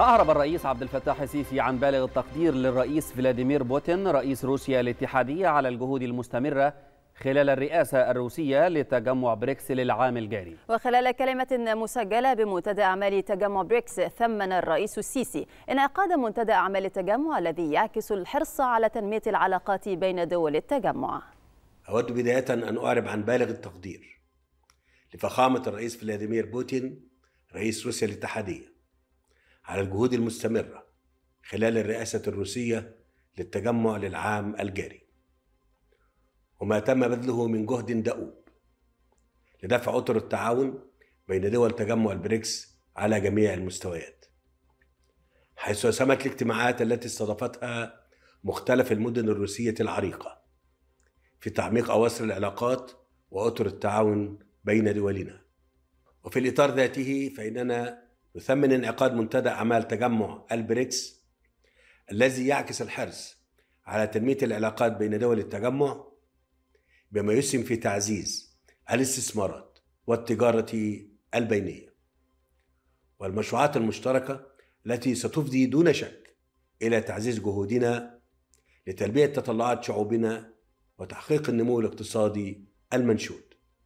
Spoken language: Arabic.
أعرب الرئيس عبد الفتاح السيسي عن بالغ التقدير للرئيس فلاديمير بوتين رئيس روسيا الاتحادية على الجهود المستمرة خلال الرئاسة الروسية لتجمع بريكس للعام الجاري وخلال كلمة مسجلة بمنتدى أعمال تجمع بريكس ثمن الرئيس السيسي انعقاد منتدى أعمال التجمع الذي يعكس الحرص على تنمية العلاقات بين دول التجمع أود بداية أن أعرب عن بالغ التقدير لفخامة الرئيس فلاديمير بوتين رئيس روسيا الاتحادية على الجهود المستمرة خلال الرئاسة الروسية للتجمع للعام الجاري وما تم بذله من جهد دؤوب لدفع أطر التعاون بين دول تجمع البريكس على جميع المستويات حيث سمت الاجتماعات التي استضافتها مختلف المدن الروسية العريقة في تعميق أواصر العلاقات وأطر التعاون بين دولنا وفي الإطار ذاته فإننا نثمن انعقاد منتدى أعمال تجمع البريكس الذي يعكس الحرص على تنمية العلاقات بين دول التجمع بما يسهم في تعزيز الاستثمارات والتجارة البينية والمشروعات المشتركة التي ستفضي دون شك إلى تعزيز جهودنا لتلبية تطلعات شعوبنا وتحقيق النمو الاقتصادي المنشود